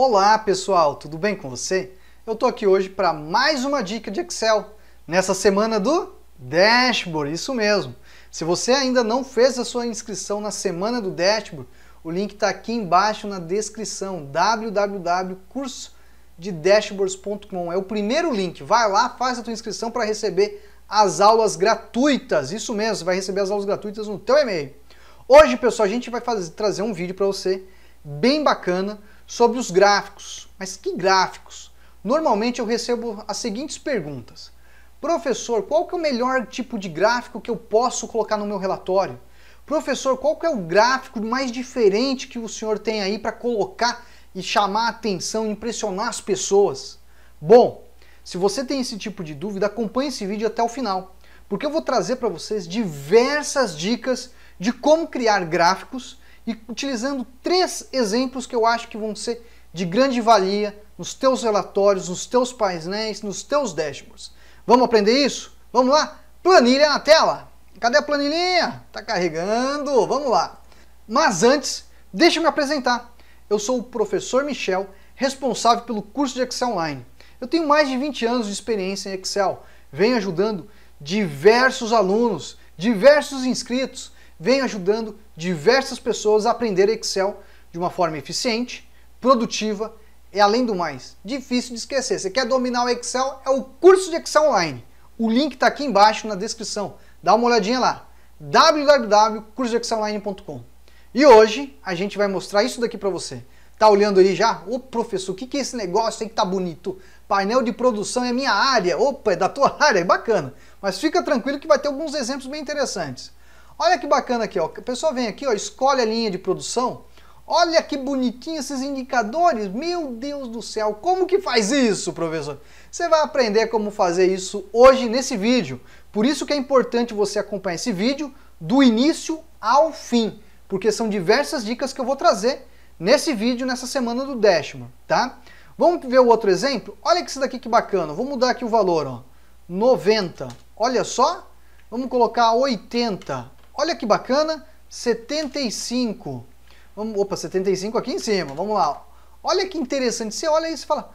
Olá pessoal, tudo bem com você? Eu estou aqui hoje para mais uma dica de Excel, nessa semana do Dashboard, isso mesmo. Se você ainda não fez a sua inscrição na semana do Dashboard, o link está aqui embaixo na descrição, www.cursodedashboards.com. É o primeiro link, vai lá, faz a tua inscrição para receber as aulas gratuitas, isso mesmo, você vai receber as aulas gratuitas no teu e-mail. Hoje, pessoal, a gente vai fazer, trazer um vídeo para você bem bacana sobre os gráficos. Mas que gráficos? Normalmente eu recebo as seguintes perguntas. Professor, qual que é o melhor tipo de gráfico que eu posso colocar no meu relatório? Professor, qual que é o gráfico mais diferente que o senhor tem aí para colocar e chamar a atenção, impressionar as pessoas? Bom, se você tem esse tipo de dúvida, acompanhe esse vídeo até o final, porque eu vou trazer para vocês diversas dicas de como criar gráficos e utilizando três exemplos que eu acho que vão ser de grande valia nos teus relatórios, nos teus painéis, nos teus dashboards. Vamos aprender isso? Vamos lá? Planilha na tela. Cadê a planilhinha? Tá carregando. Vamos lá. Mas antes, deixa eu me apresentar. Eu sou o professor Michel, responsável pelo curso de Excel Online. Eu tenho mais de 20 anos de experiência em Excel, venho ajudando diversos alunos, diversos inscritos vem ajudando diversas pessoas a aprender Excel de uma forma eficiente, produtiva e, além do mais, difícil de esquecer. Você quer dominar o Excel? É o curso de Excel Online. O link está aqui embaixo na descrição. Dá uma olhadinha lá www.cursodexcelonline.com. E hoje a gente vai mostrar isso daqui para você. Tá olhando aí já? Ô professor, o que, que é esse negócio aí que tá bonito? Painel de produção é minha área. Opa, é da tua área, é bacana. Mas fica tranquilo que vai ter alguns exemplos bem interessantes. Olha que bacana aqui, ó. A pessoa vem aqui, ó, escolhe a linha de produção. Olha que bonitinho esses indicadores. Meu Deus do céu, como que faz isso, professor? Você vai aprender como fazer isso hoje nesse vídeo. Por isso que é importante você acompanhar esse vídeo do início ao fim, porque são diversas dicas que eu vou trazer nesse vídeo nessa semana do décimo, tá? Vamos ver o outro exemplo? Olha que isso daqui que bacana. Vou mudar aqui o valor, ó. 90. Olha só. Vamos colocar 80. Olha que bacana, 75. Vamos, opa, 75 aqui em cima, vamos lá. Olha que interessante, você olha isso e fala,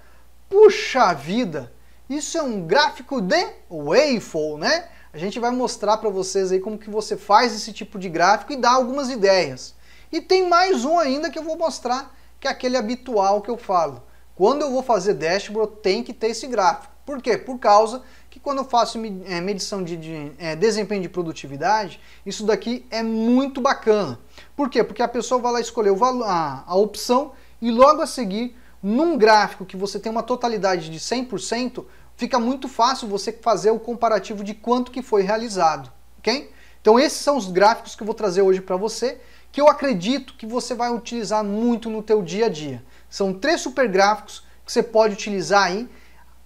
puxa vida, isso é um gráfico de waffle, né? A gente vai mostrar para vocês aí como que você faz esse tipo de gráfico e dá algumas ideias. E tem mais um ainda que eu vou mostrar, que é aquele habitual que eu falo. Quando eu vou fazer dashboard, tem que ter esse gráfico. Por quê? Por causa que quando eu faço é, medição de, de é, desempenho de produtividade, isso daqui é muito bacana. Por quê? Porque a pessoa vai lá escolher o valor, a, a opção e logo a seguir, num gráfico que você tem uma totalidade de 100%, fica muito fácil você fazer o comparativo de quanto que foi realizado, ok? Então esses são os gráficos que eu vou trazer hoje para você, que eu acredito que você vai utilizar muito no teu dia a dia. São três super gráficos que você pode utilizar aí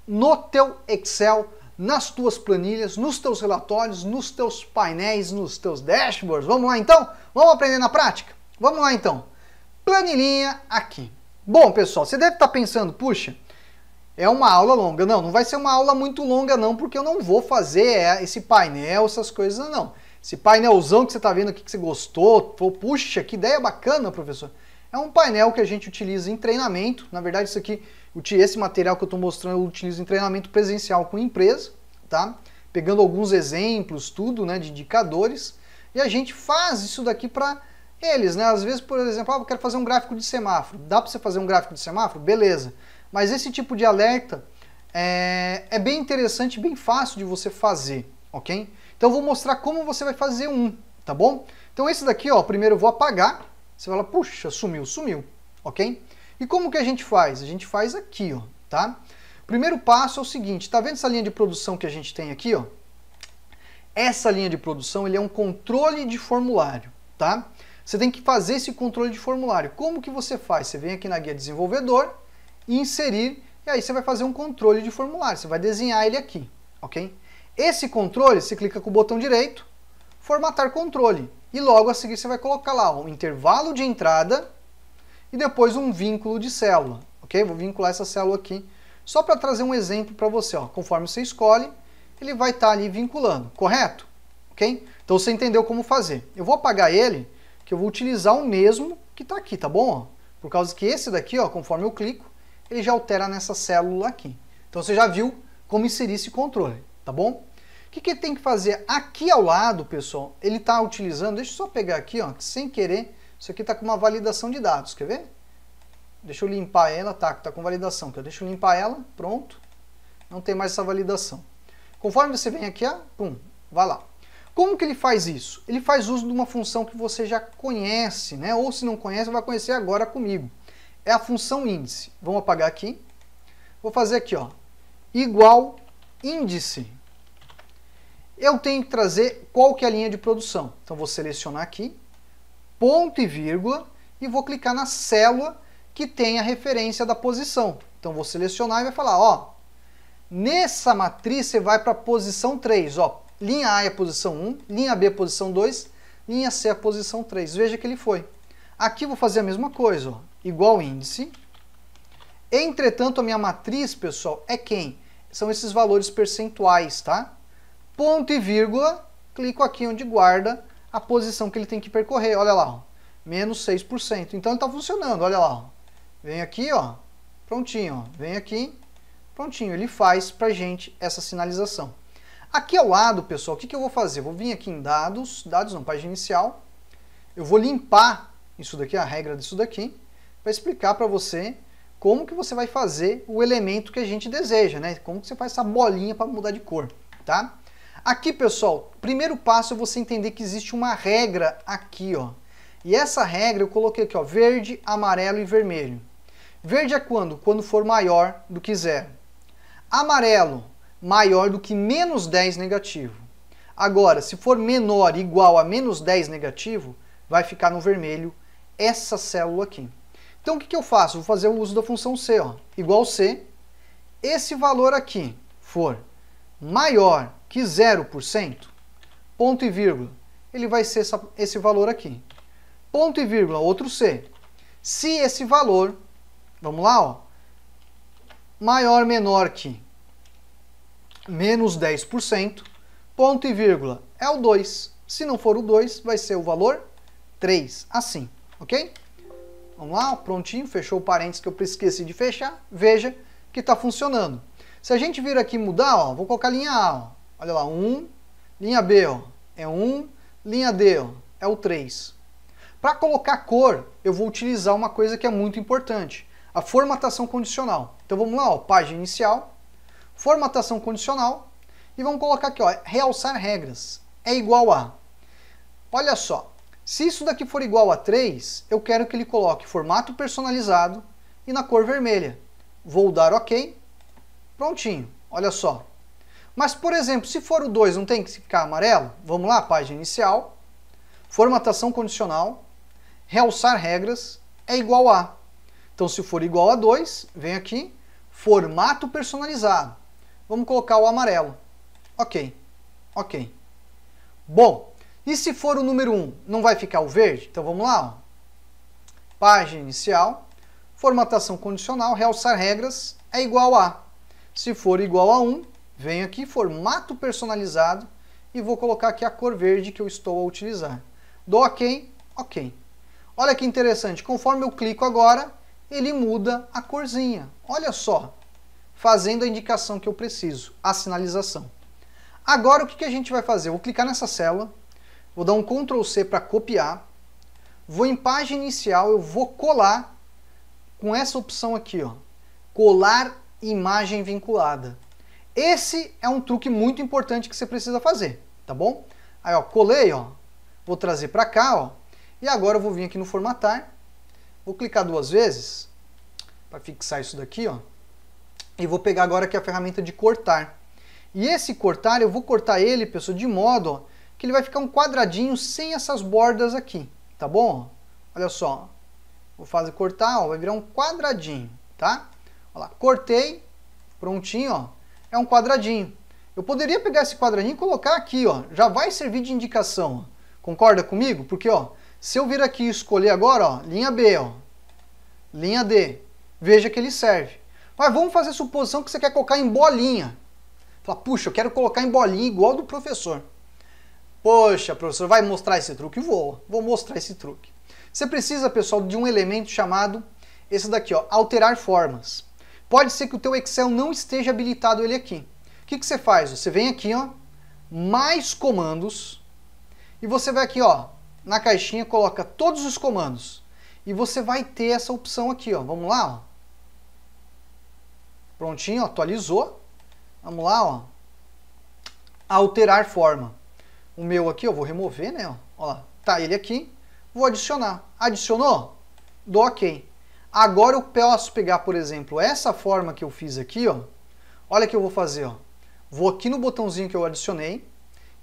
no teu Excel nas tuas planilhas, nos teus relatórios, nos teus painéis, nos teus dashboards. Vamos lá então? Vamos aprender na prática? Vamos lá então. Planilhinha aqui. Bom, pessoal, você deve estar pensando, puxa, é uma aula longa. Não, não vai ser uma aula muito longa não, porque eu não vou fazer é, esse painel, essas coisas não. Esse painelzão que você está vendo aqui que você gostou, falou, puxa, que ideia bacana, professor. É um painel que a gente utiliza em treinamento. Na verdade, isso aqui, esse material que eu estou mostrando, eu utilizo em treinamento presencial com empresa, tá? Pegando alguns exemplos, tudo, né, de indicadores. E a gente faz isso daqui para eles, né? Às vezes, por exemplo, ah, eu quero fazer um gráfico de semáforo. Dá para você fazer um gráfico de semáforo? Beleza. Mas esse tipo de alerta é, é bem interessante, bem fácil de você fazer, ok? Então eu vou mostrar como você vai fazer um, tá bom? Então esse daqui, ó, primeiro eu vou apagar, você fala, puxa, sumiu, sumiu, ok? E como que a gente faz? A gente faz aqui, ó, tá? Primeiro passo é o seguinte, tá vendo essa linha de produção que a gente tem aqui, ó? Essa linha de produção, ele é um controle de formulário, tá? Você tem que fazer esse controle de formulário. Como que você faz? Você vem aqui na guia desenvolvedor, inserir, e aí você vai fazer um controle de formulário, você vai desenhar ele aqui, ok? Esse controle, você clica com o botão direito, formatar controle. E logo a seguir você vai colocar lá um intervalo de entrada e depois um vínculo de célula, ok? Vou vincular essa célula aqui só para trazer um exemplo para você. Ó. Conforme você escolhe, ele vai estar tá ali vinculando, correto? Ok? Então você entendeu como fazer. Eu vou apagar ele, que eu vou utilizar o mesmo que está aqui, tá bom? Ó? Por causa que esse daqui, ó, conforme eu clico, ele já altera nessa célula aqui. Então você já viu como inserir esse controle, tá bom? que, que tem que fazer? Aqui ao lado, pessoal, ele está utilizando, deixa eu só pegar aqui, ó, que sem querer, isso aqui está com uma validação de dados, quer ver? Deixa eu limpar ela, tá, está com validação, que eu deixo limpar ela, pronto, não tem mais essa validação. Conforme você vem aqui, ó, pum, vai lá. Como que ele faz isso? Ele faz uso de uma função que você já conhece, né? Ou se não conhece, vai conhecer agora comigo. É a função índice. Vamos apagar aqui. Vou fazer aqui, ó, igual índice eu tenho que trazer qual que é a linha de produção. Então vou selecionar aqui, ponto e vírgula, e vou clicar na célula que tem a referência da posição. Então vou selecionar e vai falar, ó, nessa matriz você vai para a posição 3, ó, linha A é a posição 1, linha B é a posição 2, linha C é a posição 3. Veja que ele foi. Aqui vou fazer a mesma coisa, ó, igual índice. Entretanto, a minha matriz, pessoal, é quem? São esses valores percentuais, tá? ponto e vírgula, clico aqui onde guarda a posição que ele tem que percorrer. Olha lá, ó, menos 6%. Então ele está funcionando, olha lá. Ó. Vem aqui, ó, prontinho. Ó. Vem aqui, prontinho. Ele faz para gente essa sinalização. Aqui ao lado, pessoal, o que, que eu vou fazer? Eu vou vir aqui em dados, dados não, página inicial. Eu vou limpar isso daqui, a regra disso daqui, para explicar para você como que você vai fazer o elemento que a gente deseja, né? Como que você faz essa bolinha para mudar de cor, tá? Aqui, pessoal, primeiro passo é você entender que existe uma regra aqui, ó. E essa regra eu coloquei aqui, ó, verde, amarelo e vermelho. Verde é quando? Quando for maior do que zero. Amarelo, maior do que menos 10 negativo. Agora, se for menor igual a menos 10 negativo, vai ficar no vermelho essa célula aqui. Então o que, que eu faço? Vou fazer o uso da função C, ó, igual C. Esse valor aqui for maior que 0%, ponto e vírgula, ele vai ser essa, esse valor aqui. Ponto e vírgula, outro C. Se esse valor, vamos lá, ó, maior menor que menos 10%, ponto e vírgula, é o 2. Se não for o 2, vai ser o valor 3, assim, ok? Vamos lá, prontinho, fechou o parênteses que eu esqueci de fechar, veja que está funcionando. Se a gente vir aqui mudar, ó, vou colocar a linha A, ó, Olha lá, 1, linha B ó, é 1, linha D ó, é o 3. Para colocar cor, eu vou utilizar uma coisa que é muito importante, a formatação condicional. Então vamos lá, ó, página inicial, formatação condicional, e vamos colocar aqui, ó, realçar regras, é igual a... Olha só, se isso daqui for igual a 3, eu quero que ele coloque formato personalizado e na cor vermelha. Vou dar OK. Prontinho, olha só. Mas, por exemplo, se for o 2, não tem que ficar amarelo? Vamos lá, página inicial, formatação condicional, realçar regras é igual a. Então, se for igual a 2, vem aqui, formato personalizado. Vamos colocar o amarelo. Ok, ok. Bom, e se for o número 1, um, não vai ficar o verde? Então, vamos lá. Ó. Página inicial, formatação condicional, realçar regras é igual a. Se for igual a 1, um, Venho aqui, formato personalizado, e vou colocar aqui a cor verde que eu estou a utilizar. Dou OK, OK. Olha que interessante, conforme eu clico agora, ele muda a corzinha. Olha só, fazendo a indicação que eu preciso, a sinalização. Agora o que, que a gente vai fazer? Eu vou clicar nessa célula, vou dar um Ctrl C para copiar, vou em página inicial, eu vou colar com essa opção aqui, ó, colar imagem vinculada. Esse é um truque muito importante que você precisa fazer, tá bom? Aí, ó, colei, ó, vou trazer para cá, ó, e agora eu vou vir aqui no formatar, vou clicar duas vezes para fixar isso daqui, ó, e vou pegar agora aqui a ferramenta de cortar. E esse cortar, eu vou cortar ele, pessoal, de modo ó, que ele vai ficar um quadradinho sem essas bordas aqui, tá bom? Olha só, vou fazer cortar, ó, vai virar um quadradinho, tá? Olha lá, cortei, prontinho, ó é um quadradinho. Eu poderia pegar esse quadradinho e colocar aqui, ó, já vai servir de indicação. Concorda comigo? Porque ó, se eu vir aqui e escolher agora, ó, linha B, ó, linha D, veja que ele serve. Mas vamos fazer a suposição que você quer colocar em bolinha. Fala, puxa, eu quero colocar em bolinha igual do professor. Poxa, professor, vai mostrar esse truque? Vou, vou mostrar esse truque. Você precisa, pessoal, de um elemento chamado, esse daqui, ó, alterar formas. Pode ser que o teu Excel não esteja habilitado ele aqui. O que, que você faz? Você vem aqui, ó, mais comandos, e você vai aqui, ó, na caixinha, coloca todos os comandos. E você vai ter essa opção aqui, ó. Vamos lá, ó. Prontinho, atualizou. Vamos lá, ó. Alterar forma. O meu aqui, eu vou remover, né, ó. ó tá ele aqui. Vou adicionar. Adicionou? Dou OK. Agora eu posso pegar, por exemplo, essa forma que eu fiz aqui, ó. Olha o que eu vou fazer, ó. Vou aqui no botãozinho que eu adicionei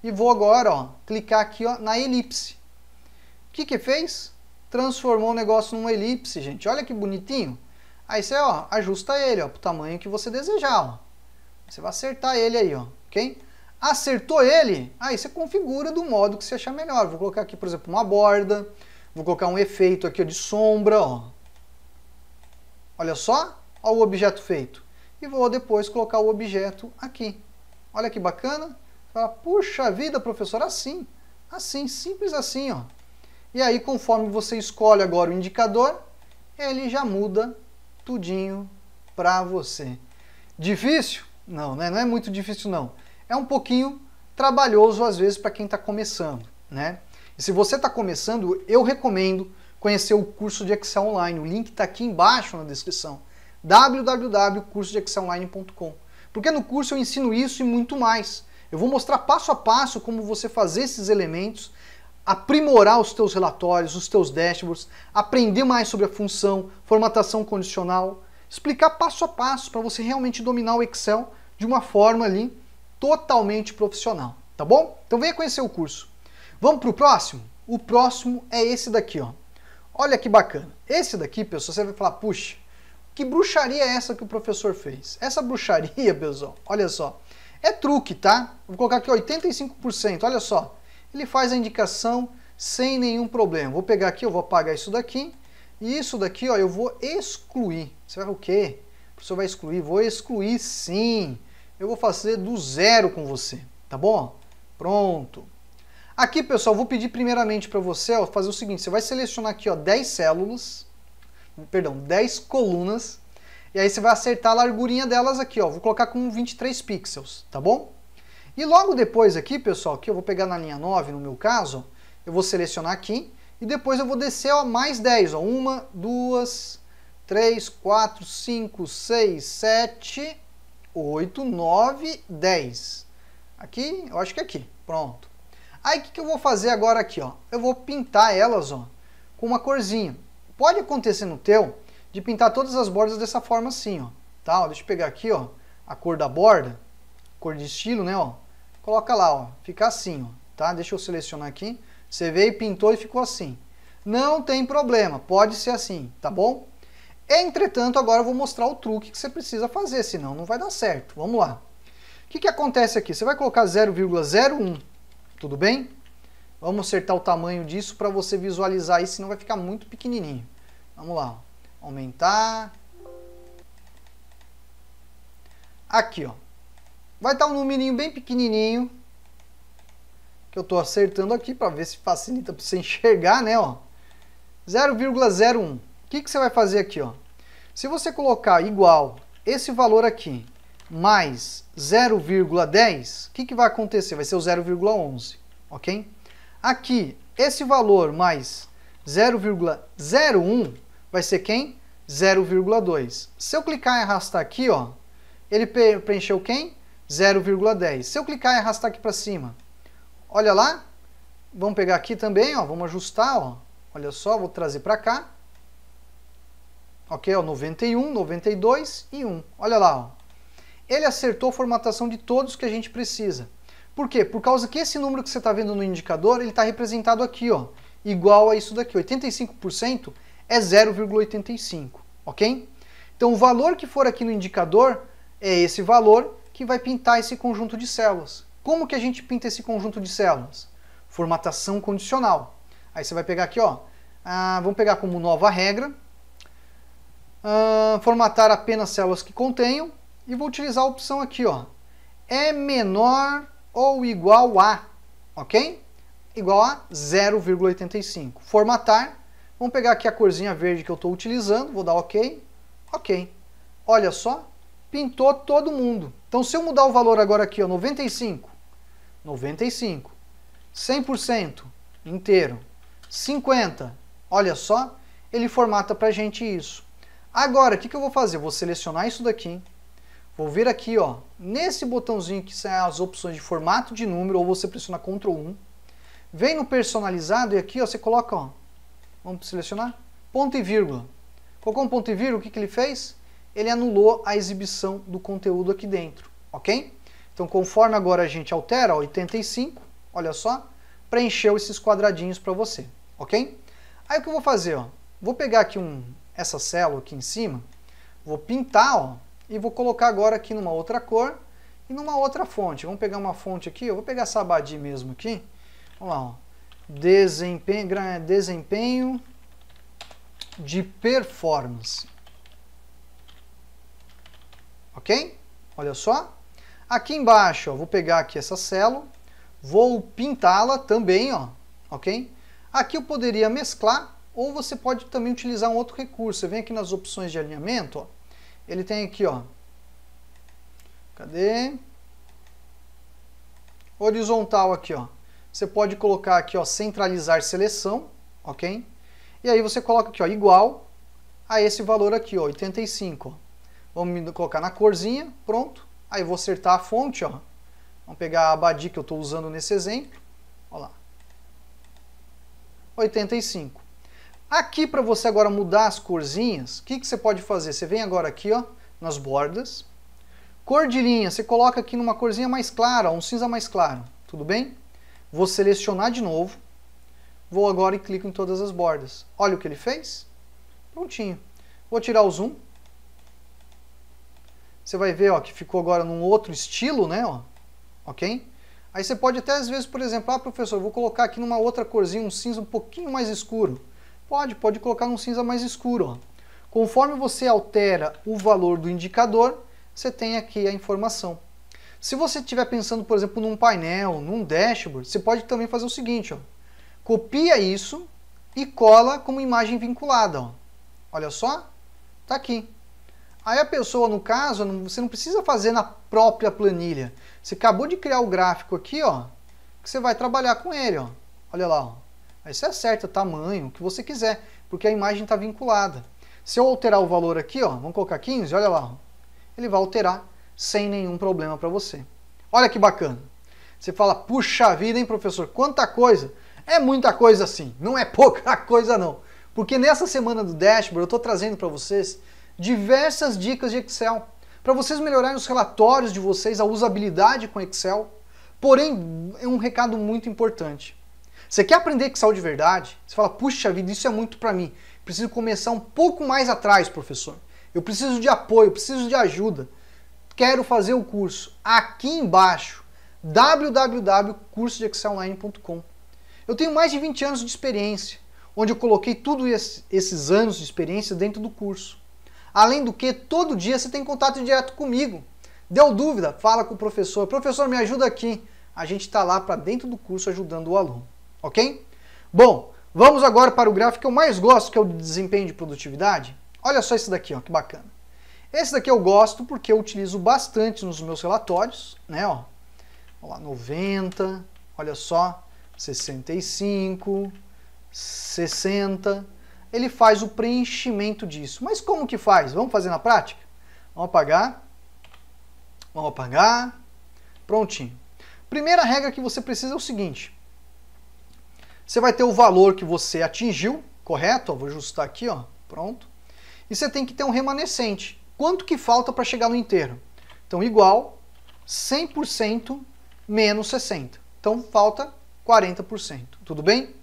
e vou agora, ó, clicar aqui ó, na elipse. O que que fez? Transformou o negócio numa elipse, gente. Olha que bonitinho. Aí você, ó, ajusta ele, ó, pro tamanho que você desejar, ó. Você vai acertar ele aí, ó, ok? Acertou ele, aí você configura do modo que você achar melhor. Vou colocar aqui, por exemplo, uma borda, vou colocar um efeito aqui ó, de sombra, ó, Olha só, olha o objeto feito. E vou depois colocar o objeto aqui. Olha que bacana. Fala, Puxa vida, professor, assim. Assim, simples assim. Ó. E aí, conforme você escolhe agora o indicador, ele já muda tudinho para você. Difícil? Não, né? não é muito difícil não. É um pouquinho trabalhoso às vezes para quem está começando, né? E se você está começando, eu recomendo conhecer o curso de Excel Online. O link está aqui embaixo na descrição. www.cursodexcelonline.com Porque no curso eu ensino isso e muito mais. Eu vou mostrar passo a passo como você fazer esses elementos, aprimorar os teus relatórios, os teus dashboards, aprender mais sobre a função, formatação condicional, explicar passo a passo para você realmente dominar o Excel de uma forma ali totalmente profissional, tá bom? Então venha conhecer o curso. Vamos para o próximo? O próximo é esse daqui, ó. Olha que bacana. Esse daqui, pessoal, você vai falar, puxa, que bruxaria é essa que o professor fez? Essa bruxaria, pessoal, olha só, é truque, tá? Vou colocar aqui 85%, olha só. Ele faz a indicação sem nenhum problema. Vou pegar aqui, eu vou apagar isso daqui. E isso daqui, ó, eu vou excluir. Você vai o quê? O professor vai excluir? Vou excluir sim. Eu vou fazer do zero com você, tá bom? Pronto. Aqui, pessoal, vou pedir primeiramente para você ó, fazer o seguinte, você vai selecionar aqui ó, 10 células, perdão, 10 colunas, e aí você vai acertar a largurinha delas aqui, ó, vou colocar com 23 pixels, tá bom? E logo depois aqui, pessoal, que eu vou pegar na linha 9, no meu caso, eu vou selecionar aqui, e depois eu vou descer ó, mais 10, ó, 1, 2, 3, 4, 5, 6, 7, 8, 9, 10. Aqui, eu acho que é aqui, pronto. Aí o que, que eu vou fazer agora aqui? Ó? Eu vou pintar elas ó, com uma corzinha. Pode acontecer no teu de pintar todas as bordas dessa forma assim. Ó, tá? Ó, deixa eu pegar aqui ó, a cor da borda, cor de estilo, né? Ó, coloca lá, ó, fica assim. Ó, tá? Deixa eu selecionar aqui. Você veio, pintou e ficou assim. Não tem problema, pode ser assim, tá bom? Entretanto, agora eu vou mostrar o truque que você precisa fazer, senão não vai dar certo. Vamos lá. O que, que acontece aqui? Você vai colocar 0,01 tudo bem? Vamos acertar o tamanho disso para você visualizar aí, senão vai ficar muito pequenininho. Vamos lá, aumentar. Aqui, ó. Vai estar um numerinho bem pequenininho que eu estou acertando aqui para ver se facilita para você enxergar, né, ó. 0,01. O que que você vai fazer aqui, ó? Se você colocar igual esse valor aqui mais 0,10, o que, que vai acontecer? Vai ser o 0,11, ok? Aqui, esse valor mais 0,01 vai ser quem? 0,2. Se eu clicar e arrastar aqui, ó, ele preencheu quem? 0,10. Se eu clicar e arrastar aqui para cima, olha lá, vamos pegar aqui também, ó, vamos ajustar, ó, olha só, vou trazer para cá, ok, ó, 91, 92 e 1, olha lá, ó, ele acertou a formatação de todos que a gente precisa. Por quê? Por causa que esse número que você está vendo no indicador, ele está representado aqui, ó, igual a isso daqui. 85% é 0,85, ok? Então o valor que for aqui no indicador é esse valor que vai pintar esse conjunto de células. Como que a gente pinta esse conjunto de células? Formatação condicional. Aí você vai pegar aqui, ó, ah, vamos pegar como nova regra, ah, formatar apenas células que contenham e vou utilizar a opção aqui, ó, é menor ou igual a, ok? Igual a 0,85. Formatar, vamos pegar aqui a corzinha verde que eu estou utilizando, vou dar ok, ok. Olha só, pintou todo mundo. Então se eu mudar o valor agora aqui, ó, 95, 95, 100% inteiro, 50, olha só, ele formata para gente isso. Agora, o que, que eu vou fazer? Vou selecionar isso daqui, Vou vir aqui, ó, nesse botãozinho que são as opções de formato de número, ou você pressiona Ctrl 1. Vem no personalizado e aqui, ó, você coloca, ó, vamos selecionar, ponto e vírgula. Colocou um ponto e vírgula, o que, que ele fez? Ele anulou a exibição do conteúdo aqui dentro, ok? Então, conforme agora a gente altera, ó, 85, olha só, preencheu esses quadradinhos para você, ok? Aí o que eu vou fazer, ó, vou pegar aqui um, essa célula aqui em cima, vou pintar, ó, e vou colocar agora aqui numa outra cor e numa outra fonte. Vamos pegar uma fonte aqui, eu vou pegar essa abadi mesmo aqui. Vamos lá, ó. Desempenho, desempenho de performance. Ok? Olha só. Aqui embaixo, ó, vou pegar aqui essa célula, vou pintá-la também, ó, ok? Aqui eu poderia mesclar, ou você pode também utilizar um outro recurso. Você vem aqui nas opções de alinhamento, ó, ele tem aqui, ó. Cadê? Horizontal aqui, ó. Você pode colocar aqui, ó, centralizar seleção, ok? E aí você coloca aqui, ó, igual a esse valor aqui, ó, 85. Vamos colocar na corzinha, pronto. Aí vou acertar a fonte, ó. Vamos pegar a Abadi que eu estou usando nesse exemplo. Olha lá. 85. Aqui para você agora mudar as corzinhas, o que, que você pode fazer? Você vem agora aqui ó, nas bordas, cor de linha, você coloca aqui numa corzinha mais clara, um cinza mais claro, tudo bem? Vou selecionar de novo, vou agora e clico em todas as bordas. Olha o que ele fez, prontinho. Vou tirar o zoom, você vai ver ó, que ficou agora num outro estilo, né? Ó, ok? Aí você pode até às vezes, por exemplo, ah professor, vou colocar aqui numa outra corzinha, um cinza um pouquinho mais escuro. Pode, pode colocar num cinza mais escuro. Ó. Conforme você altera o valor do indicador, você tem aqui a informação. Se você estiver pensando, por exemplo, num painel, num dashboard, você pode também fazer o seguinte, ó. copia isso e cola como imagem vinculada. Ó. Olha só, está aqui. Aí a pessoa, no caso, você não precisa fazer na própria planilha. Você acabou de criar o gráfico aqui, ó, que você vai trabalhar com ele. Ó. Olha lá, ó. Aí você acerta o tamanho, o que você quiser, porque a imagem está vinculada. Se eu alterar o valor aqui, ó, vamos colocar 15, olha lá, ó, ele vai alterar sem nenhum problema para você. Olha que bacana. Você fala, puxa vida, hein, professor, quanta coisa. É muita coisa sim, não é pouca coisa não. Porque nessa semana do Dashboard eu estou trazendo para vocês diversas dicas de Excel para vocês melhorarem os relatórios de vocês, a usabilidade com Excel. Porém, é um recado muito importante. Você quer aprender Excel de verdade? Você fala, puxa vida, isso é muito para mim. Preciso começar um pouco mais atrás, professor. Eu preciso de apoio, preciso de ajuda. Quero fazer o curso. Aqui embaixo, www.cursodeexcelonline.com. Eu tenho mais de 20 anos de experiência, onde eu coloquei todos esses anos de experiência dentro do curso. Além do que, todo dia você tem contato direto comigo. Deu dúvida? Fala com o professor. Professor, me ajuda aqui. A gente está lá para dentro do curso ajudando o aluno ok? Bom, vamos agora para o gráfico que eu mais gosto, que é o de desempenho de produtividade. Olha só esse daqui, ó, que bacana. Esse daqui eu gosto porque eu utilizo bastante nos meus relatórios, né, ó. Olha, lá, 90, olha só, 65, 60. Ele faz o preenchimento disso. Mas como que faz? Vamos fazer na prática? Vamos apagar. Vamos apagar. Prontinho. Primeira regra que você precisa é o seguinte. Você vai ter o valor que você atingiu, correto? vou ajustar aqui, ó, pronto. E você tem que ter um remanescente. Quanto que falta para chegar no inteiro? Então, igual 100% menos 60. Então, falta 40%, tudo bem?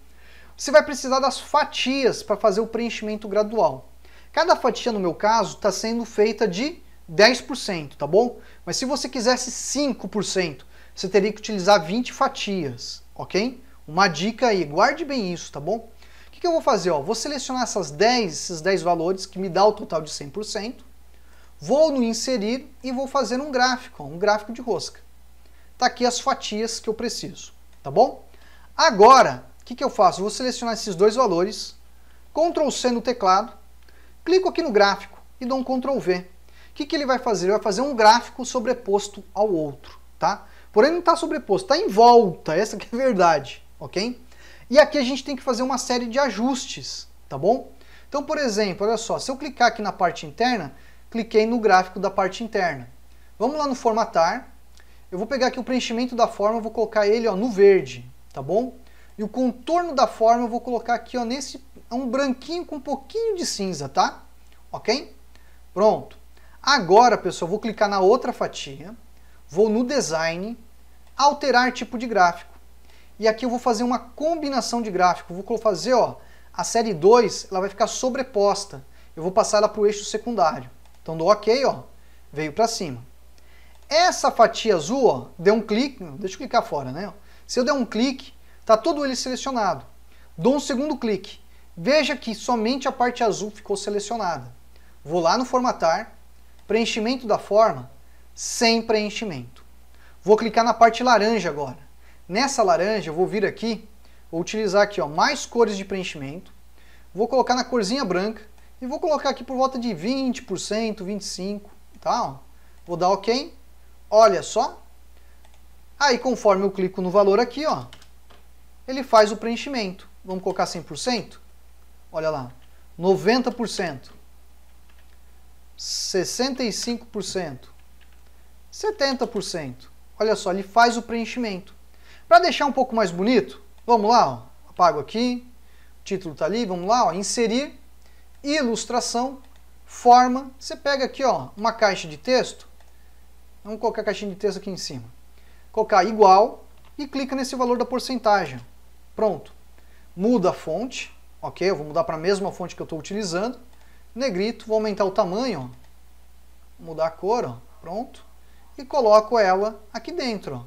Você vai precisar das fatias para fazer o preenchimento gradual. Cada fatia, no meu caso, está sendo feita de 10%, tá bom? Mas se você quisesse 5%, você teria que utilizar 20 fatias, ok? Uma dica aí, guarde bem isso, tá bom? O que, que eu vou fazer? Ó? Vou selecionar essas 10, esses 10 valores, que me dá o total de 100%, vou no inserir e vou fazer um gráfico, um gráfico de rosca. Tá aqui as fatias que eu preciso, tá bom? Agora, o que, que eu faço? vou selecionar esses dois valores, Ctrl C no teclado, clico aqui no gráfico e dou um Ctrl V. O que, que ele vai fazer? Ele vai fazer um gráfico sobreposto ao outro, tá? Porém não está sobreposto, está em volta, essa que é a verdade ok? E aqui a gente tem que fazer uma série de ajustes, tá bom? Então, por exemplo, olha só, se eu clicar aqui na parte interna, cliquei no gráfico da parte interna. Vamos lá no formatar, eu vou pegar aqui o preenchimento da forma, vou colocar ele ó, no verde, tá bom? E o contorno da forma eu vou colocar aqui ó, nesse é um branquinho com um pouquinho de cinza, tá? Ok? Pronto. Agora, pessoal, vou clicar na outra fatia, vou no design, alterar tipo de gráfico. E aqui eu vou fazer uma combinação de gráfico. Vou fazer, ó, a série 2, ela vai ficar sobreposta. Eu vou passar ela para o eixo secundário. Então dou OK, ó, veio para cima. Essa fatia azul, ó, deu um clique, deixa eu clicar fora, né? Se eu der um clique, tá todo ele selecionado. Dou um segundo clique. Veja que somente a parte azul ficou selecionada. Vou lá no formatar, preenchimento da forma, sem preenchimento. Vou clicar na parte laranja agora. Nessa laranja, eu vou vir aqui, vou utilizar aqui ó, mais cores de preenchimento, vou colocar na corzinha branca e vou colocar aqui por volta de 20%, 25%, tá? Ó. Vou dar OK. Olha só. Aí, conforme eu clico no valor aqui, ó, ele faz o preenchimento. Vamos colocar 100%? Olha lá. 90%. 65%. 70%. Olha só, ele faz o preenchimento. Para deixar um pouco mais bonito, vamos lá, ó, apago aqui, o título está ali, vamos lá, ó, inserir, ilustração, forma, você pega aqui ó, uma caixa de texto, vamos colocar a caixinha de texto aqui em cima, colocar igual e clica nesse valor da porcentagem, pronto. Muda a fonte, ok, eu vou mudar para a mesma fonte que eu estou utilizando, negrito, vou aumentar o tamanho, ó. mudar a cor, ó. pronto, e coloco ela aqui dentro, ó.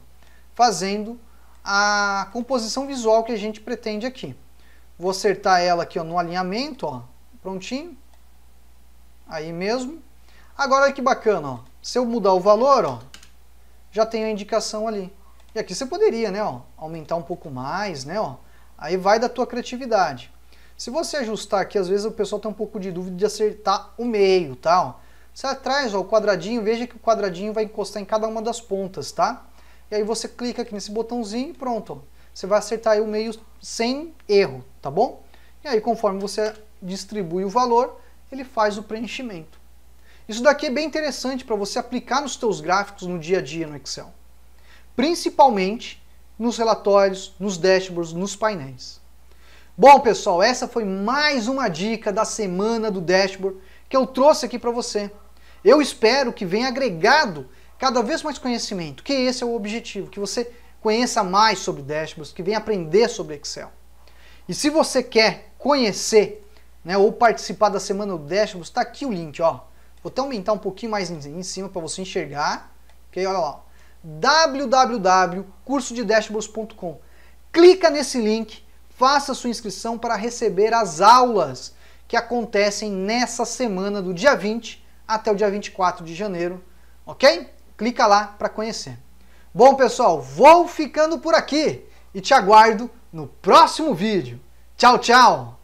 fazendo a composição visual que a gente pretende aqui. Vou acertar ela aqui ó, no alinhamento, ó, prontinho. Aí mesmo. Agora que bacana, ó. se eu mudar o valor, ó, já tem a indicação ali. E aqui você poderia né, ó, aumentar um pouco mais, né, ó. aí vai da tua criatividade. Se você ajustar aqui, às vezes o pessoal tem um pouco de dúvida de acertar o meio, tá? Ó. Você traz ó, o quadradinho, veja que o quadradinho vai encostar em cada uma das pontas, tá? E aí você clica aqui nesse botãozinho e pronto. Você vai acertar o meio sem erro, tá bom? E aí conforme você distribui o valor, ele faz o preenchimento. Isso daqui é bem interessante para você aplicar nos seus gráficos no dia a dia no Excel. Principalmente nos relatórios, nos dashboards, nos painéis. Bom, pessoal, essa foi mais uma dica da semana do dashboard que eu trouxe aqui para você. Eu espero que venha agregado cada vez mais conhecimento, que esse é o objetivo, que você conheça mais sobre dashboards, que venha aprender sobre Excel. E se você quer conhecer né, ou participar da semana do dashboards, está aqui o link, ó. Vou até aumentar um pouquinho mais em, cima para você enxergar. Ok, olha lá, www.cursodedashboards.com. Clica nesse link, faça sua inscrição para receber as aulas que acontecem nessa semana do dia 20 até o dia 24 de janeiro, ok? clica lá para conhecer. Bom, pessoal, vou ficando por aqui e te aguardo no próximo vídeo. Tchau, tchau!